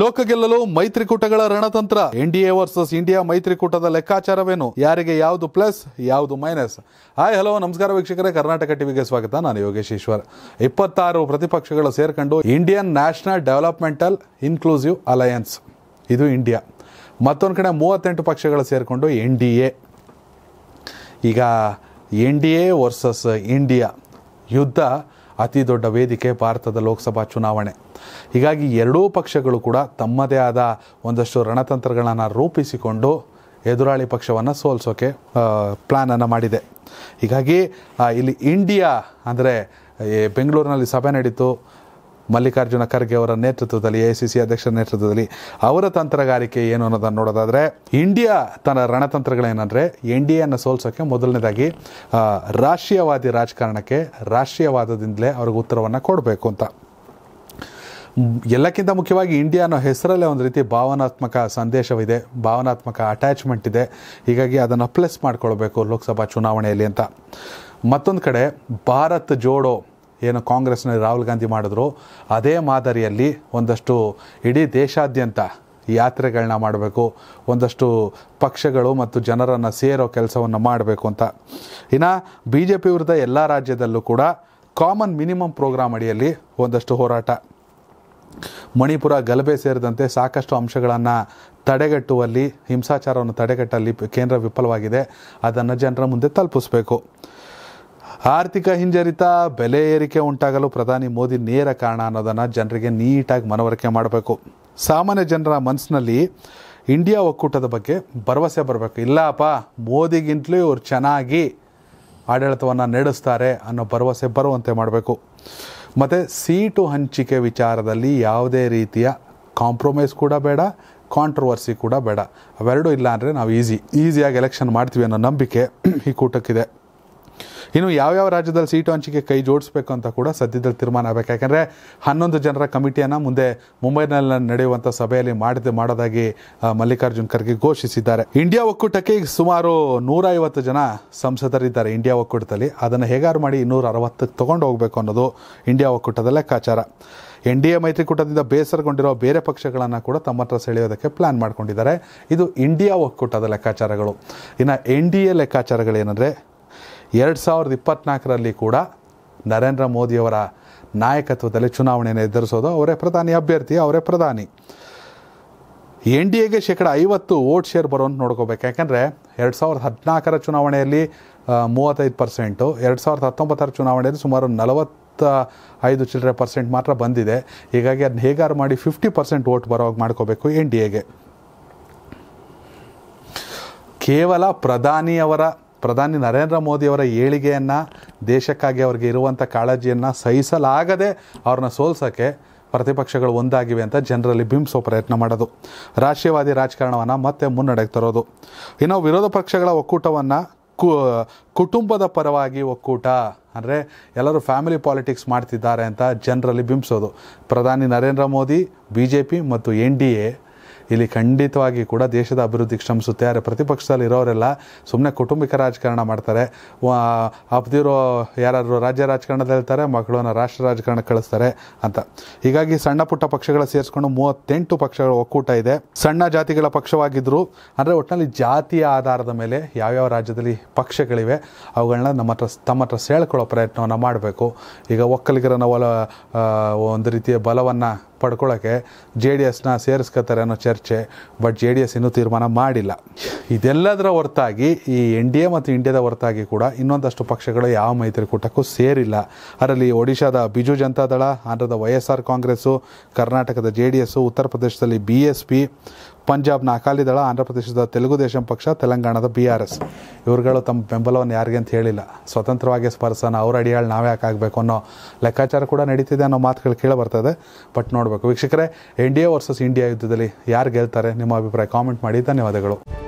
ಲೋಕ ಗೆಲ್ಲಲು ಮೈತ್ರಿಕೂಟಗಳ ರಣತಂತ್ರ ಎ ವರ್ಸಸ್ ಇಂಡಿಯಾ ಮೈತ್ರಿಕೂಟದ ಲೆಕ್ಕಾಚಾರವೇನು ಯಾರಿಗೆ ಯಾವುದು ಪ್ಲಸ್ ಯಾವುದು ಮೈನಸ್ ಹಾಯ್ ಹಲೋ ನಮಸ್ಕಾರ ವೀಕ್ಷಕರೇ ಕರ್ನಾಟಕ ಟಿವಿಗೆ ಸ್ವಾಗತ ನಾನು ಯೋಗೇಶ್ ಈಶ್ವರ್ ಇಪ್ಪತ್ತಾರು ಪ್ರತಿಪಕ್ಷಗಳು ಸೇರ್ಕೊಂಡು Indian National Developmental Inclusive Alliance ಇದು ಇಂಡಿಯಾ ಮತ್ತೊಂದು ಕಡೆ ಮೂವತ್ತೆಂಟು ಪಕ್ಷಗಳು ಸೇರಿಕೊಂಡು ಎನ್ ಡಿ ಎ ಈಗ N D A versus India ಯುದ್ಧ ಅತಿ ದೊಡ್ಡ ವೇದಿಕೆ ಭಾರತದ ಲೋಕಸಭಾ ಚುನಾವಣೆ ಹೀಗಾಗಿ ಎರಡೂ ಪಕ್ಷಗಳು ಕೂಡ ತಮ್ಮದೇ ಆದ ಒಂದಷ್ಟು ರಣತಂತ್ರಗಳನ್ನು ರೂಪಿಸಿಕೊಂಡು ಎದುರಾಳಿ ಪಕ್ಷವನ್ನು ಸೋಲ್ಸೋಕೆ ಪ್ಲ್ಯಾನನ್ನು ಮಾಡಿದೆ ಹೀಗಾಗಿ ಇಲ್ಲಿ ಇಂಡಿಯಾ ಅಂದರೆ ಬೆಂಗಳೂರಿನಲ್ಲಿ ಸಭೆ ನಡೀತು ಮಲ್ಲಿಕಾರ್ಜುನ ಖರ್ಗೆ ಅವರ ನೇತೃತ್ವದಲ್ಲಿ ಎ ಸಿ ಸಿ ಅಧ್ಯಕ್ಷರ ನೇತೃತ್ವದಲ್ಲಿ ಅವರ ತಂತ್ರಗಾರಿಕೆ ಏನು ಅನ್ನೋದನ್ನು ನೋಡೋದಾದರೆ ಇಂಡಿಯಾ ತನ್ನ ಡಿ ಎನ್ನು ಸೋಲ್ಸೋಕ್ಕೆ ಮೊದಲನೇದಾಗಿ ರಾಷ್ಟ್ರೀಯವಾದಿ ರಾಜಕಾರಣಕ್ಕೆ ರಾಷ್ಟ್ರೀಯವಾದದಿಂದಲೇ ಅವ್ರಿಗೆ ಉತ್ತರವನ್ನು ಕೊಡಬೇಕು ಅಂತ ಎಲ್ಲಕ್ಕಿಂತ ಮುಖ್ಯವಾಗಿ ಇಂಡಿಯಾ ಅನ್ನೋ ಹೆಸರಲ್ಲೇ ಒಂದು ರೀತಿ ಭಾವನಾತ್ಮಕ ಸಂದೇಶವಿದೆ ಭಾವನಾತ್ಮಕ ಅಟ್ಯಾಚ್ಮೆಂಟ್ ಇದೆ ಹೀಗಾಗಿ ಅದನ್ನು ಪ್ಲಸ್ ಮಾಡ್ಕೊಳ್ಬೇಕು ಲೋಕಸಭಾ ಚುನಾವಣೆಯಲ್ಲಿ ಅಂತ ಮತ್ತೊಂದು ಕಡೆ ಭಾರತ್ ಜೋಡೋ ಏನು ಕಾಂಗ್ರೆಸ್ನಲ್ಲಿ ರಾಹುಲ್ ಗಾಂಧಿ ಮಾಡಿದ್ರು ಅದೇ ಮಾದರಿಯಲ್ಲಿ ಒಂದಷ್ಟು ಇಡೀ ದೇಶಾದ್ಯಂತ ಯಾತ್ರೆಗಳನ್ನ ಮಾಡಬೇಕು ಒಂದಷ್ಟು ಪಕ್ಷಗಳು ಮತ್ತು ಜನರನ್ನು ಸೇರೋ ಕೆಲಸವನ್ನು ಮಾಡಬೇಕು ಅಂತ ಇನ್ನು ಬಿ ಜೆ ಪಿ ವಿರುದ್ಧ ಎಲ್ಲ ರಾಜ್ಯದಲ್ಲೂ ಕೂಡ ಕಾಮನ್ ಮಿನಿಮಮ್ ಪ್ರೋಗ್ರಾಮ್ ಅಡಿಯಲ್ಲಿ ಒಂದಷ್ಟು ಹೋರಾಟ ಮಣಿಪುರ ಗಲಭೆ ಸೇರಿದಂತೆ ಸಾಕಷ್ಟು ಅಂಶಗಳನ್ನು ತಡೆಗಟ್ಟುವಲ್ಲಿ ಹಿಂಸಾಚಾರವನ್ನು ತಡೆಗಟ್ಟಲ್ಲಿ ಕೇಂದ್ರ ವಿಫಲವಾಗಿದೆ ಅದನ್ನು ಜನರ ಮುಂದೆ ತಲುಪಿಸ್ಬೇಕು ಆರ್ಥಿಕ ಹಿಂಜರಿತ ಬೆಲೆ ಏರಿಕೆ ಉಂಟಾಗಲು ಪ್ರಧಾನಿ ಮೋದಿ ನೇರ ಕಾರಣ ಅನ್ನೋದನ್ನು ಜನರಿಗೆ ನೀಟಾಗಿ ಮನವರಿಕೆ ಮಾಡಬೇಕು ಸಾಮಾನ್ಯ ಜನರ ಮನಸ್ಸಿನಲ್ಲಿ ಇಂಡಿಯಾ ಒಕ್ಕೂಟದ ಬಗ್ಗೆ ಭರವಸೆ ಬರಬೇಕು ಇಲ್ಲಪ್ಪ ಮೋದಿಗಿಂತಲೂ ಇವ್ರು ಚೆನ್ನಾಗಿ ಆಡಳಿತವನ್ನು ನಡೆಸ್ತಾರೆ ಅನ್ನೋ ಭರವಸೆ ಬರುವಂತೆ ಮಾಡಬೇಕು ಮತ್ತು ಸೀಟು ಹಂಚಿಕೆ ವಿಚಾರದಲ್ಲಿ ಯಾವುದೇ ರೀತಿಯ ಕಾಂಪ್ರಮೈಸ್ ಕೂಡ ಬೇಡ ಕಾಂಟ್ರವರ್ಸಿ ಕೂಡ ಬೇಡ ಅವೆರಡೂ ಇಲ್ಲ ಅಂದರೆ ನಾವು ಈಸಿ ಈಸಿಯಾಗಿ ಎಲೆಕ್ಷನ್ ಮಾಡ್ತೀವಿ ಅನ್ನೋ ನಂಬಿಕೆ ಈ ಕೂಟಕ್ಕಿದೆ ಇನ್ನು ಯಾವ್ಯಾವ ರಾಜ್ಯದಲ್ಲಿ ಸೀಟು ಹಂಚಿಕೆ ಕೈ ಜೋಡಿಸಬೇಕು ಅಂತ ಕೂಡ ಸದ್ಯದಲ್ಲಿ ತೀರ್ಮಾನ ಆಗಬೇಕು ಯಾಕೆಂದರೆ ಹನ್ನೊಂದು ಜನರ ಕಮಿಟಿಯನ್ನು ಮುಂದೆ ಮುಂಬೈನಲ್ಲಿ ನಡೆಯುವಂಥ ಸಭೆಯಲ್ಲಿ ಮಾಡಿದ ಮಾಡೋದಾಗಿ ಮಲ್ಲಿಕಾರ್ಜುನ್ ಖರ್ಗೆ ಘೋಷಿಸಿದ್ದಾರೆ ಇಂಡಿಯಾ ಒಕ್ಕೂಟಕ್ಕೆ ಸುಮಾರು ನೂರೈವತ್ತು ಜನ ಸಂಸದರಿದ್ದಾರೆ ಇಂಡಿಯಾ ಒಕ್ಕೂಟದಲ್ಲಿ ಅದನ್ನು ಹೇಗಾರು ಮಾಡಿ ಇನ್ನೂರ ಅರವತ್ತಕ್ಕೆ ತೊಗೊಂಡು ಹೋಗಬೇಕು ಅನ್ನೋದು ಇಂಡಿಯಾ ಒಕ್ಕೂಟದ ಲೆಕ್ಕಾಚಾರ ಎನ್ ಡಿ ಎ ಮೈತ್ರಿಕೂಟದಿಂದ ಬೇಸರಗೊಂಡಿರೋ ಬೇರೆ ಪಕ್ಷಗಳನ್ನು ಕೂಡ ತಮ್ಮ ಹತ್ರ ಸೆಳೆಯೋದಕ್ಕೆ ಪ್ಲ್ಯಾನ್ ಮಾಡ್ಕೊಂಡಿದ್ದಾರೆ ಇದು ಇಂಡಿಯಾ ಒಕ್ಕೂಟದ ಲೆಕ್ಕಾಚಾರಗಳು ಇನ್ನು ಎನ್ ಡಿ ಎ ಲೆಕ್ಕಾಚಾರಗಳೇನೆಂದರೆ ಎರಡು ಸಾವಿರದ ಇಪ್ಪತ್ನಾಲ್ಕರಲ್ಲಿ ಕೂಡ ನರೇಂದ್ರ ಮೋದಿಯವರ ನಾಯಕತ್ವದಲ್ಲಿ ಚುನಾವಣೆಯನ್ನು ಎದುರಿಸೋದು ಅವರೇ ಪ್ರಧಾನಿ ಅಭ್ಯರ್ಥಿ ಅವರೇ ಪ್ರಧಾನಿ ಎನ್ ಡಿ ಎಗೆ ಶೇಕಡ ಐವತ್ತು ವೋಟ್ ಶೇರ್ ಬರೋಂತ ನೋಡ್ಕೋಬೇಕು ಯಾಕೆಂದರೆ ಎರಡು ಸಾವಿರದ ಹದಿನಾಲ್ಕರ ಚುನಾವಣೆಯಲ್ಲಿ ಮೂವತ್ತೈದು ಪರ್ಸೆಂಟು ಎರಡು ಸಾವಿರದ ಹತ್ತೊಂಬತ್ತರ ಚುನಾವಣೆಯಲ್ಲಿ ಸುಮಾರು ನಲವತ್ತ ಐದು ಚಿಲ್ಲರೆ ಪರ್ಸೆಂಟ್ ಮಾತ್ರ ಬಂದಿದೆ ಹೀಗಾಗಿ ಅದನ್ನ ಹೇಗಾರು ಮಾಡಿ ಫಿಫ್ಟಿ ಪರ್ಸೆಂಟ್ ಓಟ್ ಬರೋವಾಗ ಮಾಡ್ಕೋಬೇಕು ಎನ್ ಡಿ ಎಗೆ ಕೇವಲ ಪ್ರಧಾನಿಯವರ ಪ್ರಧಾನಿ ನರೇಂದ್ರ ಮೋದಿಯವರ ಏಳಿಗೆಯನ್ನು ದೇಶಕ್ಕಾಗಿ ಅವ್ರಿಗೆ ಇರುವಂಥ ಕಾಳಜಿಯನ್ನು ಸಹಿಸಲಾಗದೆ ಅವ್ರನ್ನ ಸೋಲ್ಸೋಕ್ಕೆ ಪ್ರತಿಪಕ್ಷಗಳು ಒಂದಾಗಿವೆ ಅಂತ ಜನರಲ್ಲಿ ಬಿಂಬಿಸೋ ಪ್ರಯತ್ನ ಮಾಡೋದು ರಾಷ್ಟ್ರೀಯವಾದಿ ರಾಜಕಾರಣವನ್ನು ಮತ್ತೆ ಮುನ್ನಡೆಗೆ ತರೋದು ಇನ್ನು ವಿರೋಧ ಪಕ್ಷಗಳ ಒಕ್ಕೂಟವನ್ನು ಕು ಕುಟುಂಬದ ಪರವಾಗಿ ಒಕ್ಕೂಟ ಅಂದರೆ ಎಲ್ಲರೂ ಫ್ಯಾಮಿಲಿ ಪಾಲಿಟಿಕ್ಸ್ ಮಾಡ್ತಿದ್ದಾರೆ ಅಂತ ಜನರಲ್ಲಿ ಬಿಂಬಿಸೋದು ಪ್ರಧಾನಿ Narendra Modi B J P ಮತ್ತು ಎನ್ ಡಿ ಎ ಇಲ್ಲಿ ಖಂಡಿತವಾಗಿ ಕೂಡ ದೇಶದ ಅಭಿವೃದ್ಧಿಗೆ ಶ್ರಮಿಸುತ್ತೆ ಆದರೆ ಪ್ರತಿಪಕ್ಷದಲ್ಲಿ ಇರೋರೆಲ್ಲ ಸುಮ್ಮನೆ ಕುಟುಂಬಿಕ ರಾಜಕಾರಣ ಮಾಡ್ತಾರೆ ಅಪ್ದಿರೋ ಯಾರಾದರೂ ರಾಜ್ಯ ರಾಜಕಾರಣದಲ್ಲಿ ಹೇಳ್ತಾರೆ ಮಕ್ಕಳನ್ನ ರಾಷ್ಟ್ರ ರಾಜಕಾರಣ ಕಳಿಸ್ತಾರೆ ಅಂತ ಹೀಗಾಗಿ ಸಣ್ಣ ಪುಟ್ಟ ಪಕ್ಷಗಳ ಸೇರಿಸ್ಕೊಂಡು ಮೂವತ್ತೆಂಟು ಪಕ್ಷಗಳ ಒಕ್ಕೂಟ ಇದೆ ಸಣ್ಣ ಜಾತಿಗಳ ಪಕ್ಷವಾಗಿದ್ದರು ಅಂದರೆ ಒಟ್ಟಿನಲ್ಲಿ ಜಾತಿಯ ಆಧಾರದ ಮೇಲೆ ಯಾವ್ಯಾವ ರಾಜ್ಯದಲ್ಲಿ ಪಕ್ಷಗಳಿವೆ ಅವುಗಳನ್ನ ನಮ್ಮ ಹತ್ರ ತಮ್ಮ ಹತ್ರ ಸೇಳ್ಕೊಳ್ಳೋ ಪ್ರಯತ್ನವನ್ನು ಮಾಡಬೇಕು ಈಗ ಒಕ್ಕಲಿಗರನ್ನು ಒಲ ಒಂದು ರೀತಿಯ ಬಲವನ್ನು ಪಡ್ಕೊಳ್ಳೋಕ್ಕೆ ಜೆ ಡಿ ಎಸ್ನ ಸೇರಿಸ್ಕೋತಾರೆ ಅನ್ನೋ ಚರ್ಚೆ ಬಟ್ ಜೆ ಡಿ ಎಸ್ ಇನ್ನೂ ತೀರ್ಮಾನ ಮಾಡಿಲ್ಲ ಇದೆಲ್ಲದರ ಹೊರತಾಗಿ ಈ ಎನ್ ಡಿ ಎ ಮತ್ತು ಇಂಡಿಯಾದ ಹೊರತಾಗಿ ಕೂಡ ಇನ್ನೊಂದಷ್ಟು ಪಕ್ಷಗಳು ಯಾವ ಮೈತ್ರಿಕೂಟಕ್ಕೂ ಸೇರಿಲ್ಲ ಅದರಲ್ಲಿ ಒಡಿಶಾದ ಬಿಜು ಜನತಾದಳ ಆಂಧ್ರದ ವೈ ಎಸ್ ಆರ್ ಕಾಂಗ್ರೆಸ್ಸು ಕರ್ನಾಟಕದ ಜೆ ಡಿ ಎಸ್ಸು ಉತ್ತರ ಪ್ರದೇಶದಲ್ಲಿ ಬಿ ಎಸ್ ಪಿ ಪಂಜಾಬ್ನ ಅಕಾಲಿ ದಳ ಆಂಧ್ರ ಪ್ರದೇಶದ ತೆಲುಗು ದೇಶಂ ಪಕ್ಷ ತೆಲಂಗಾಣದ ಬಿ ಆರ್ ಎಸ್ ಇವರುಗಳು ತಮ್ಮ ಬೆಂಬಲವನ್ನು ಯಾರಿಗೆ ಅಂತ ಹೇಳಿಲ್ಲ ಸ್ವತಂತ್ರವಾಗಿ ಸ್ಪರ್ಶನ ಅವ್ರ ಅಡಿಯಾಳು ನಾವೇ ಆಗಬೇಕು ಅನ್ನೋ ಲೆಕ್ಕಾಚಾರ ಕೂಡ ನಡೀತಿದೆ ಅನ್ನೋ ಮಾತುಗಳು ಕೇಳಿ ಬರ್ತದೆ ಬಟ್ ನೋಡಬೇಕು ವೀಕ್ಷಕರೇ ಇಂಡಿಯಾ ವರ್ಸಸ್ ಇಂಡಿಯಾ ಯುದ್ಧದಲ್ಲಿ ಯಾರು ಗೆಲ್ತಾರೆ ನಿಮ್ಮ ಅಭಿಪ್ರಾಯ ಕಾಮೆಂಟ್ ಮಾಡಿ ಧನ್ಯವಾದಗಳು